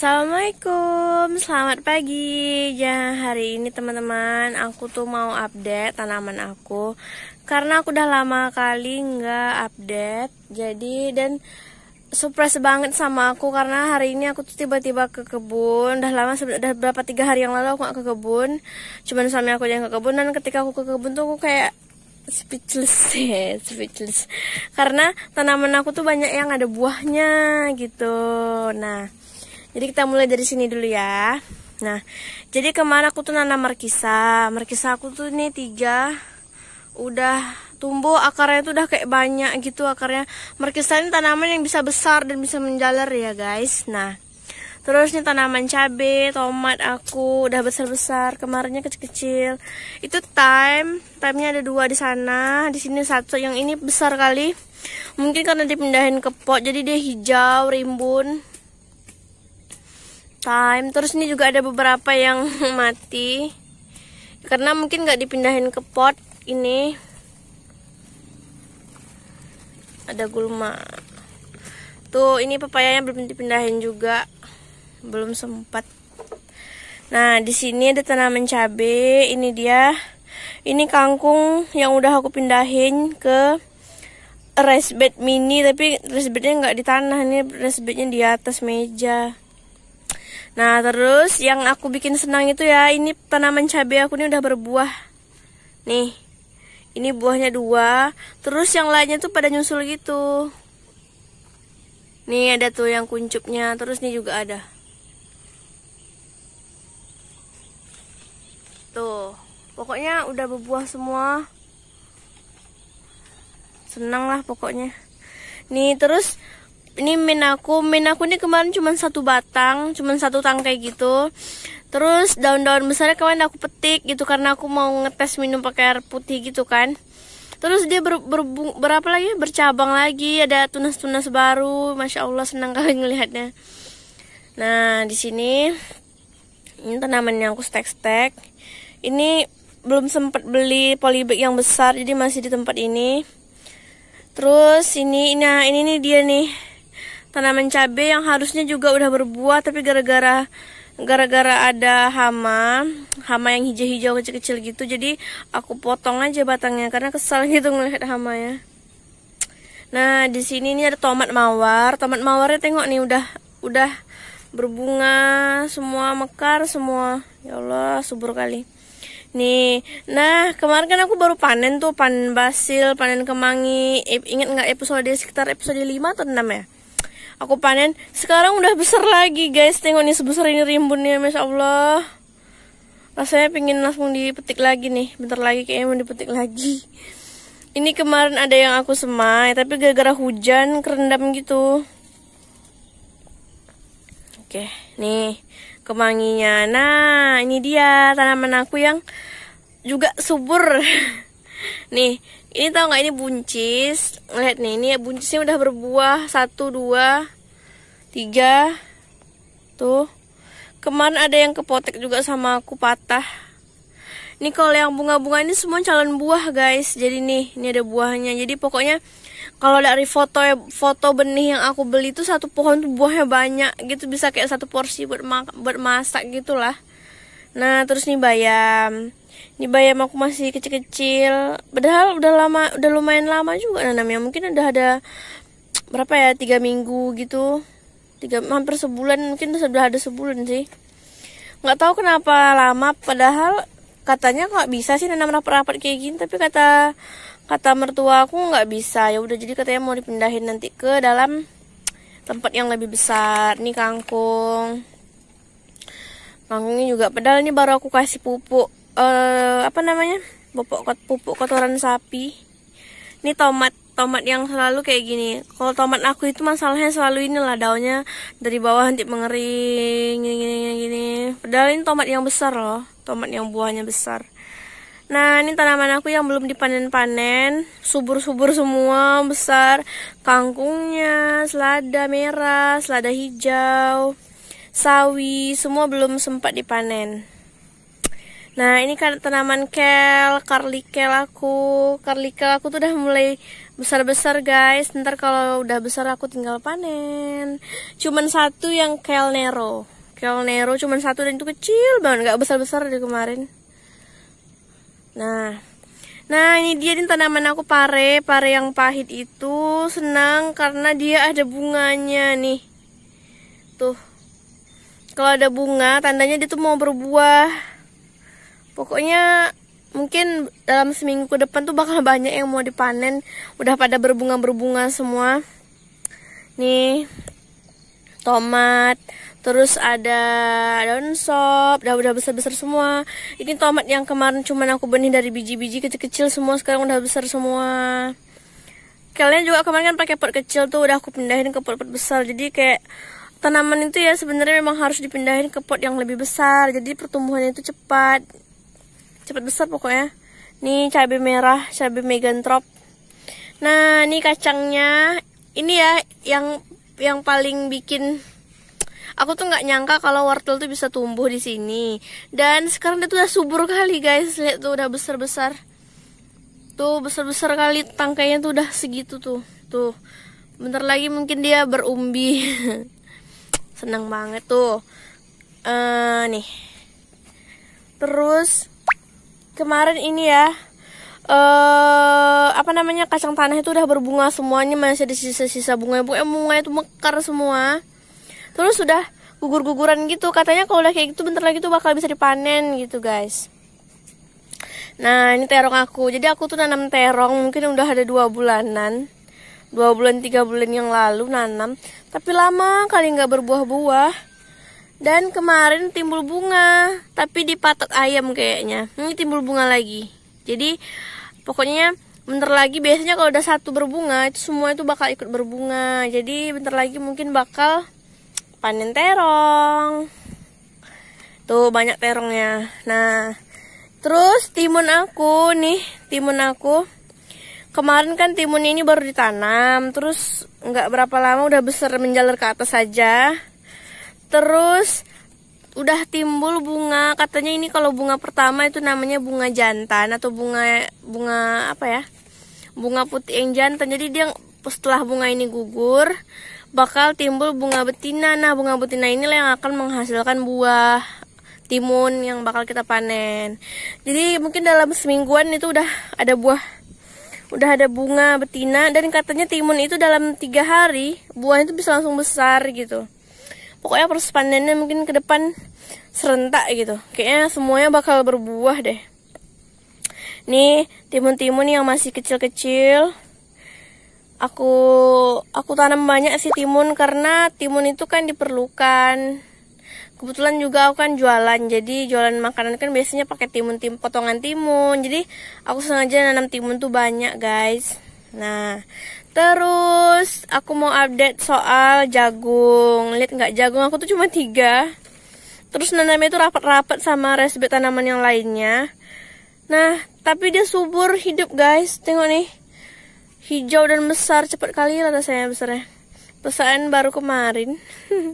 Assalamualaikum, selamat pagi. Ya, hari ini teman-teman, aku tuh mau update tanaman aku karena aku udah lama kali nggak update. Jadi dan surprise banget sama aku karena hari ini aku tuh tiba-tiba ke kebun. Udah lama, udah berapa tiga hari yang lalu aku gak ke kebun. Cuman suami aku yang ke kebun dan ketika aku ke kebun tuh aku kayak speechless ya, speechless. Karena tanaman aku tuh banyak yang ada buahnya gitu. Nah, jadi kita mulai dari sini dulu ya. Nah, jadi kemarin aku tuh nanam markisa. Markisa aku tuh ini tiga udah tumbuh akarnya tuh udah kayak banyak gitu akarnya. Markisa ini tanaman yang bisa besar dan bisa menjalar ya guys. Nah, Terus nih tanaman cabe, tomat aku udah besar-besar, kemarinnya kecil-kecil. Itu time, time nya ada dua di sana, di sini satu. Yang ini besar kali. Mungkin karena dipindahin ke pot, jadi dia hijau, rimbun time terus ini juga ada beberapa yang mati karena mungkin nggak dipindahin ke pot ini ada gulma tuh ini pepayanya belum dipindahin juga belum sempat nah di sini ada tanaman cabe ini dia ini kangkung yang udah aku pindahin ke rice bed mini tapi rice bednya nggak di tanah ini rice bednya di atas meja Nah terus yang aku bikin senang itu ya ini tanaman cabai aku ini udah berbuah. Nih ini buahnya dua. Terus yang lainnya tuh pada nyusul gitu. Nih ada tuh yang kuncupnya. Terus ini juga ada. Tuh pokoknya udah berbuah semua. Senang lah pokoknya. Nih terus ini min aku min aku ini kemarin cuma satu batang cuma satu tangkai gitu terus daun-daun besarnya kemarin aku petik gitu karena aku mau ngetes minum pakai air putih gitu kan terus dia ber, ber, berapa lagi bercabang lagi ada tunas-tunas baru masya allah senang kali ngelihatnya nah di sini ini tanaman yang aku stek-stek ini belum sempat beli polybag yang besar jadi masih di tempat ini Terus ini nah ini nih dia nih tanaman cabai yang harusnya juga udah berbuah tapi gara-gara gara-gara ada hama hama yang hijau-hijau kecil-kecil gitu jadi aku potong aja batangnya karena kesal gitu ngelihat hama ya nah di sini ini ada tomat mawar tomat mawarnya tengok nih udah udah berbunga semua mekar semua ya Allah subur kali nih nah kemarin kan aku baru panen tuh panen basil panen kemangi eh, inget nggak episode sekitar episode 5 atau 6 ya aku panen sekarang udah besar lagi guys tengok nih sebesar ini rimbunnya masya allah rasanya pingin langsung dipetik lagi nih bentar lagi kayaknya mau dipetik lagi ini kemarin ada yang aku semai tapi gara-gara hujan kerendam gitu oke nih kemanginya nah ini dia tanaman aku yang juga subur nih ini tau gak ini buncis. Lihat nih, ini ya, buncisnya udah berbuah satu, dua, tiga, tuh. Kemarin ada yang kepotek juga sama aku patah. Ini kalau yang bunga-bunga ini semua calon buah guys. Jadi nih, ini ada buahnya. Jadi pokoknya kalau dari foto foto benih yang aku beli itu satu pohon tuh buahnya banyak gitu bisa kayak satu porsi buat buat masak gitulah. Nah terus nih bayam ini bayam aku masih kecil-kecil padahal udah lama udah lumayan lama juga nanamnya mungkin udah ada berapa ya tiga minggu gitu tiga hampir sebulan mungkin sudah ada sebulan sih nggak tahu kenapa lama padahal katanya kok bisa sih nanam rapat-rapat kayak gini tapi kata kata mertua aku nggak bisa ya udah jadi katanya mau dipindahin nanti ke dalam tempat yang lebih besar nih kangkung kangkungnya juga padahal ini baru aku kasih pupuk uh, apa namanya pupuk pupuk kotoran sapi ini tomat tomat yang selalu kayak gini kalau tomat aku itu masalahnya selalu inilah daunnya dari bawah nanti mengering gini gini gini padahal ini tomat yang besar loh tomat yang buahnya besar nah ini tanaman aku yang belum dipanen-panen subur-subur semua besar kangkungnya selada merah selada hijau sawi semua belum sempat dipanen Nah ini kan tanaman kel, curly kel aku Curly kel aku tuh udah mulai besar-besar guys Ntar kalau udah besar aku tinggal panen Cuman satu yang kel nero Kel nero cuman satu dan itu kecil banget Gak besar-besar dari kemarin Nah Nah ini dia nih tanaman aku pare Pare yang pahit itu senang karena dia ada bunganya nih Tuh Kalau ada bunga tandanya dia tuh mau berbuah pokoknya mungkin dalam seminggu ke depan tuh bakal banyak yang mau dipanen udah pada berbunga-berbunga semua nih tomat terus ada daun sop udah udah besar besar semua ini tomat yang kemarin cuma aku benih dari biji-biji kecil-kecil semua sekarang udah besar semua kalian juga kemarin kan pakai pot kecil tuh udah aku pindahin ke pot-pot besar jadi kayak tanaman itu ya sebenarnya memang harus dipindahin ke pot yang lebih besar jadi pertumbuhannya itu cepat cepet besar pokoknya ini cabai merah cabai megantrop nah ini kacangnya ini ya yang yang paling bikin aku tuh nggak nyangka kalau wortel tuh bisa tumbuh di sini dan sekarang dia tuh udah subur kali guys lihat tuh udah besar besar tuh besar besar kali tangkainya tuh udah segitu tuh tuh bentar lagi mungkin dia berumbi seneng banget tuh uh, nih terus kemarin ini ya eh apa namanya kacang tanah itu udah berbunga semuanya masih ada sisa-sisa bunga bunga bunga itu mekar semua terus sudah gugur-guguran gitu katanya kalau udah kayak gitu bentar lagi tuh bakal bisa dipanen gitu guys nah ini terong aku jadi aku tuh nanam terong mungkin udah ada dua bulanan dua bulan tiga bulan yang lalu nanam tapi lama kali nggak berbuah-buah dan kemarin timbul bunga, tapi dipatok ayam kayaknya. Ini timbul bunga lagi. Jadi pokoknya bentar lagi biasanya kalau udah satu berbunga itu semua itu bakal ikut berbunga. Jadi bentar lagi mungkin bakal panen terong. Tuh banyak terongnya. Nah, terus timun aku nih, timun aku. Kemarin kan timun ini baru ditanam, terus nggak berapa lama udah besar menjalar ke atas saja. Terus udah timbul bunga katanya ini kalau bunga pertama itu namanya bunga jantan atau bunga bunga apa ya bunga putih yang jantan jadi dia setelah bunga ini gugur bakal timbul bunga betina nah bunga betina inilah yang akan menghasilkan buah timun yang bakal kita panen jadi mungkin dalam semingguan itu udah ada buah udah ada bunga betina dan katanya timun itu dalam tiga hari buah itu bisa langsung besar gitu pokoknya panennya mungkin ke depan serentak gitu kayaknya semuanya bakal berbuah deh nih timun-timun yang masih kecil-kecil aku aku tanam banyak sih timun karena timun itu kan diperlukan kebetulan juga aku kan jualan jadi jualan makanan kan biasanya pakai timun tim potongan timun jadi aku sengaja nanam timun tuh banyak guys nah Terus aku mau update soal jagung. Lihat nggak jagung aku tuh cuma tiga. Terus nanamnya itu rapat-rapat sama resbet tanaman yang lainnya. Nah, tapi dia subur hidup guys. Tengok nih. Hijau dan besar cepat kali rata saya besarnya. Pesan baru kemarin.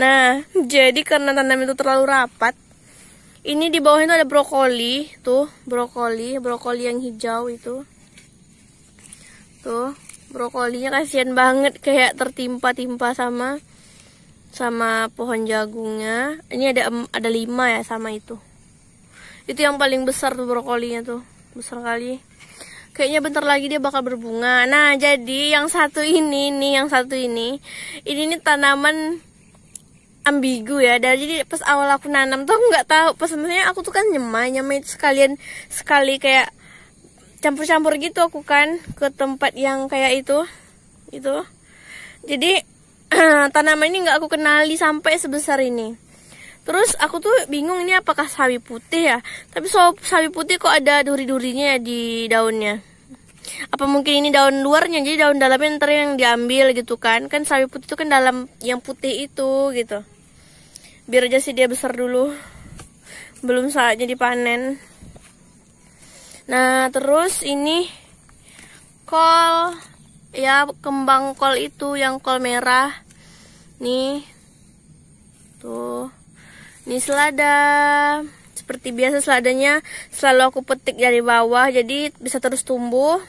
nah, jadi karena tanam itu terlalu rapat, ini di bawahnya itu ada brokoli, tuh brokoli, brokoli yang hijau itu, tuh brokolinya kasihan banget kayak tertimpa-timpa sama sama pohon jagungnya ini ada ada lima ya sama itu itu yang paling besar tuh brokolinya tuh besar kali kayaknya bentar lagi dia bakal berbunga nah jadi yang satu ini nih yang satu ini ini nih tanaman ambigu ya dari jadi pas awal aku nanam tuh nggak tahu pas sebenarnya aku tuh kan nyemai nyemai itu sekalian sekali kayak campur-campur gitu aku kan ke tempat yang kayak itu itu jadi tanaman ini nggak aku kenali sampai sebesar ini terus aku tuh bingung ini apakah sawi putih ya tapi so sawi putih kok ada duri-durinya ya di daunnya apa mungkin ini daun luarnya jadi daun dalamnya ntar yang diambil gitu kan kan sawi putih itu kan dalam yang putih itu gitu biar aja sih dia besar dulu belum saatnya dipanen Nah, terus ini kol ya kembang kol itu yang kol merah. Nih. Tuh. Ini selada. Seperti biasa seladanya selalu aku petik dari bawah jadi bisa terus tumbuh.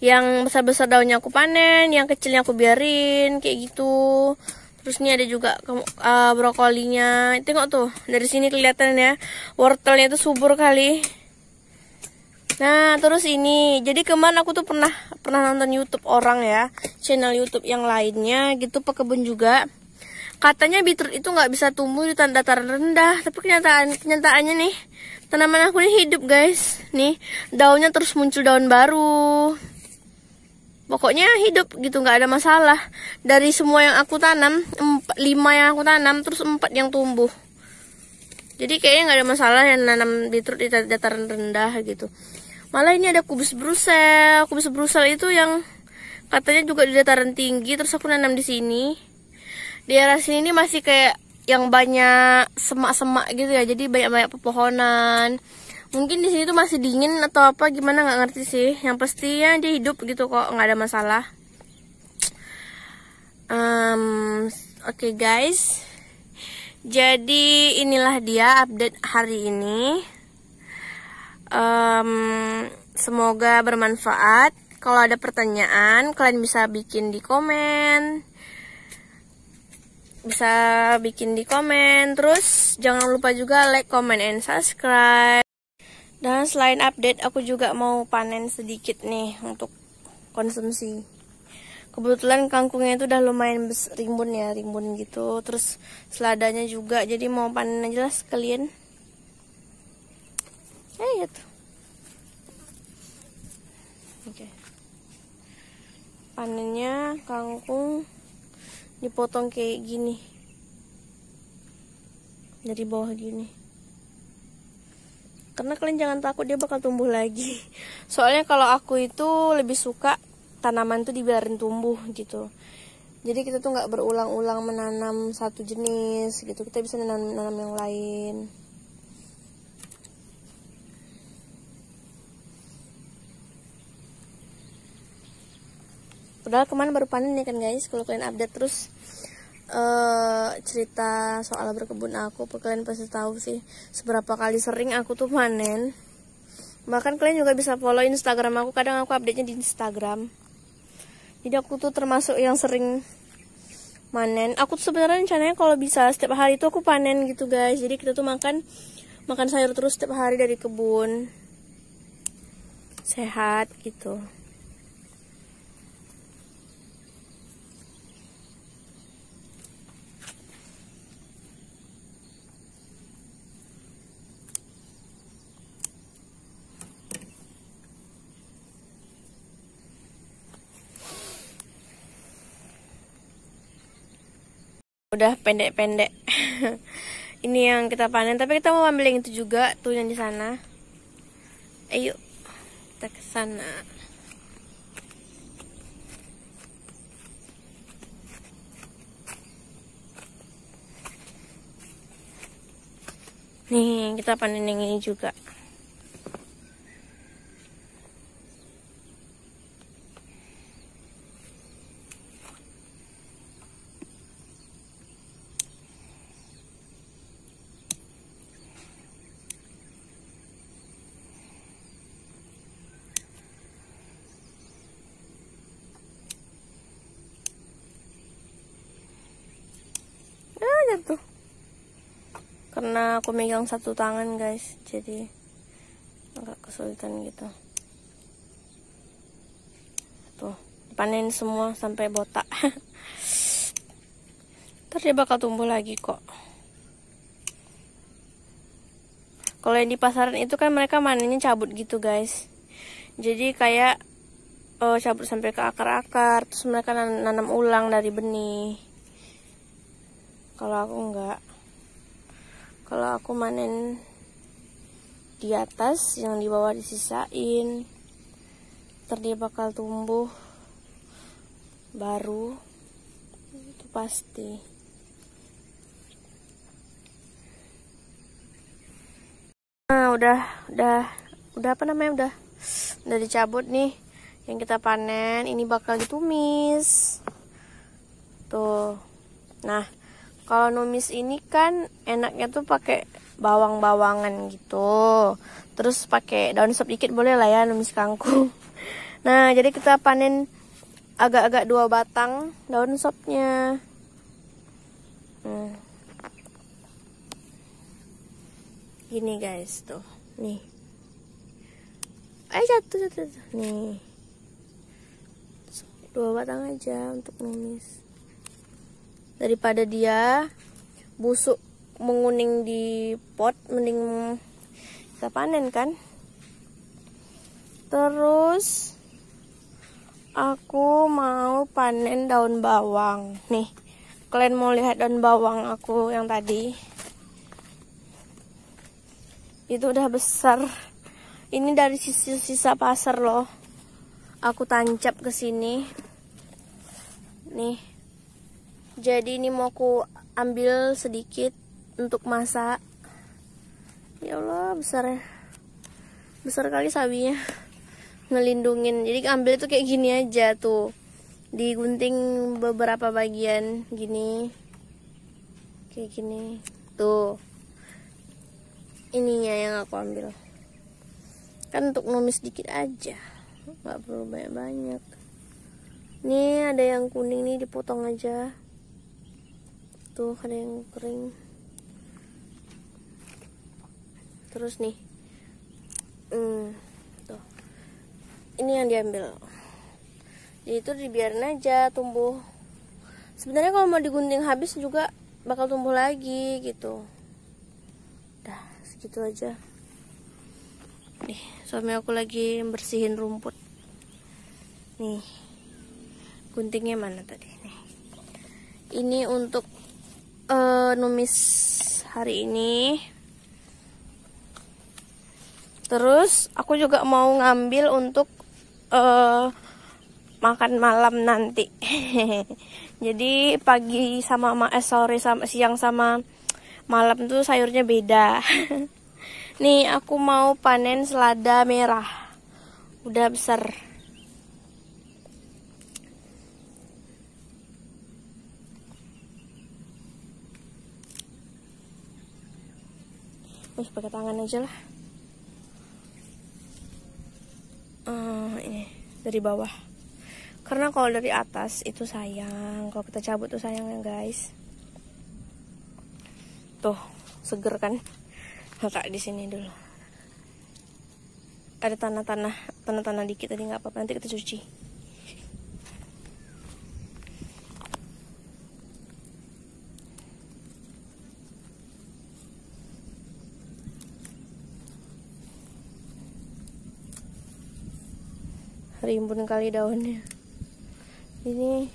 Yang besar-besar daunnya aku panen, yang kecilnya aku biarin kayak gitu. Terus ini ada juga uh, brokolinya. Tengok tuh, dari sini kelihatan ya. Wortelnya itu subur kali. Nah, terus ini. Jadi kemarin aku tuh pernah pernah nonton YouTube orang ya, channel YouTube yang lainnya gitu pekebun juga. Katanya beetroot itu nggak bisa tumbuh di dataran rendah, tapi kenyataan kenyataannya nih tanaman aku ini hidup, guys. Nih, daunnya terus muncul daun baru. Pokoknya hidup gitu, nggak ada masalah. Dari semua yang aku tanam, 5 yang aku tanam, terus 4 yang tumbuh jadi kayaknya nggak ada masalah yang nanam beetroot di dataran rendah gitu malah ini ada kubis brusel kubis brusel itu yang katanya juga di dataran tinggi terus aku nanam di sini di daerah sini ini masih kayak yang banyak semak-semak gitu ya jadi banyak-banyak pepohonan mungkin di sini tuh masih dingin atau apa gimana nggak ngerti sih yang pastinya dia hidup gitu kok nggak ada masalah um, oke okay guys jadi inilah dia update hari ini um, semoga bermanfaat kalau ada pertanyaan kalian bisa bikin di komen bisa bikin di komen terus jangan lupa juga like comment and subscribe dan selain update aku juga mau panen sedikit nih untuk konsumsi kebetulan kangkungnya itu udah lumayan rimbun ya rimbun gitu terus seladanya juga jadi mau panen aja lah sekalian É ya, isso. Ya Oke. Panennya kangkung dipotong kayak gini. Dari bawah gini. Karena kalian jangan takut dia bakal tumbuh lagi. Soalnya kalau aku itu lebih suka tanaman tuh dibiarin tumbuh gitu. Jadi kita tuh nggak berulang-ulang menanam satu jenis gitu. Kita bisa menanam yang lain. padahal kemarin baru panen ya kan guys kalau kalian update terus uh, cerita soal berkebun aku kalian pasti tahu sih seberapa kali sering aku tuh panen bahkan kalian juga bisa follow instagram aku kadang aku update nya di instagram jadi aku tuh termasuk yang sering panen aku tuh sebenarnya rencananya kalau bisa setiap hari tuh aku panen gitu guys jadi kita tuh makan makan sayur terus setiap hari dari kebun sehat gitu udah pendek-pendek ini yang kita panen tapi kita mau ambil yang itu juga tuh yang di sana ayo kita ke sana nih kita panen yang ini juga aja tuh karena aku megang satu tangan guys jadi agak kesulitan gitu tuh panen semua sampai botak ntar dia bakal tumbuh lagi kok kalau yang di pasaran itu kan mereka manennya cabut gitu guys jadi kayak oh, cabut sampai ke akar-akar terus mereka nanam ulang dari benih kalau aku enggak kalau aku manen di atas yang di bawah disisain ntar dia bakal tumbuh baru itu pasti nah udah udah udah apa namanya udah udah dicabut nih yang kita panen ini bakal ditumis tuh nah kalau numis ini kan enaknya tuh pakai bawang-bawangan gitu terus pakai daun sop dikit boleh lah ya numis kangkung nah jadi kita panen agak-agak dua batang daun sopnya hmm. gini guys tuh nih eh jatuh jatuh, jatuh. nih dua batang aja untuk numis daripada dia busuk menguning di pot mending kita panen kan terus aku mau panen daun bawang nih kalian mau lihat daun bawang aku yang tadi itu udah besar ini dari sisi sisa pasar loh aku tancap ke sini nih jadi ini mau aku ambil sedikit untuk masak ya Allah besar besar kali sawinya ngelindungin jadi ambil itu kayak gini aja tuh digunting beberapa bagian gini kayak gini tuh ininya yang aku ambil kan untuk numis sedikit aja nggak perlu banyak-banyak nih ada yang kuning nih dipotong aja tuh gitu, ada kan yang kering terus nih hmm, tuh ini yang diambil jadi itu dibiarin aja tumbuh sebenarnya kalau mau digunting habis juga bakal tumbuh lagi gitu dah segitu aja nih suami aku lagi bersihin rumput nih guntingnya mana tadi nih ini untuk uh, numis hari ini terus aku juga mau ngambil untuk uh, makan malam nanti jadi pagi sama ma eh, sore sama siang sama malam tuh sayurnya beda nih aku mau panen selada merah udah besar terus pakai tangan aja lah uh, ini dari bawah karena kalau dari atas itu sayang kalau kita cabut tuh sayang ya guys tuh seger kan nah, kakak di sini dulu ada tanah-tanah tanah-tanah dikit tadi nggak apa-apa nanti kita cuci rimbun kali daunnya ini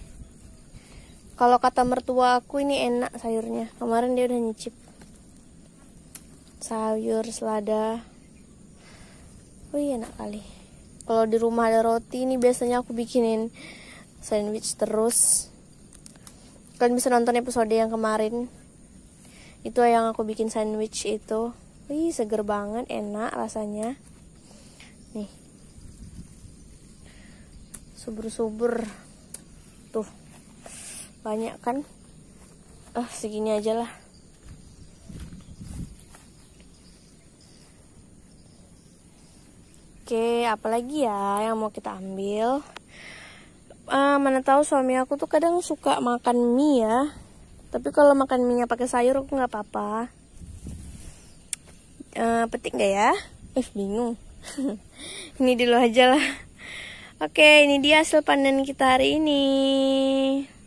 kalau kata mertua aku ini enak sayurnya kemarin dia udah nyicip sayur selada wih enak kali kalau di rumah ada roti ini biasanya aku bikinin sandwich terus kalian bisa nonton episode yang kemarin itu yang aku bikin sandwich itu wih seger banget enak rasanya subur-subur tuh banyak kan ah segini aja lah oke apalagi ya yang mau kita ambil uh, mana tahu suami aku tuh kadang suka makan mie ya tapi kalau makan mie pakai sayur aku nggak apa-apa uh, petik nggak ya eh bingung ini dulu aja lah Oke, ini dia hasil panen kita hari ini.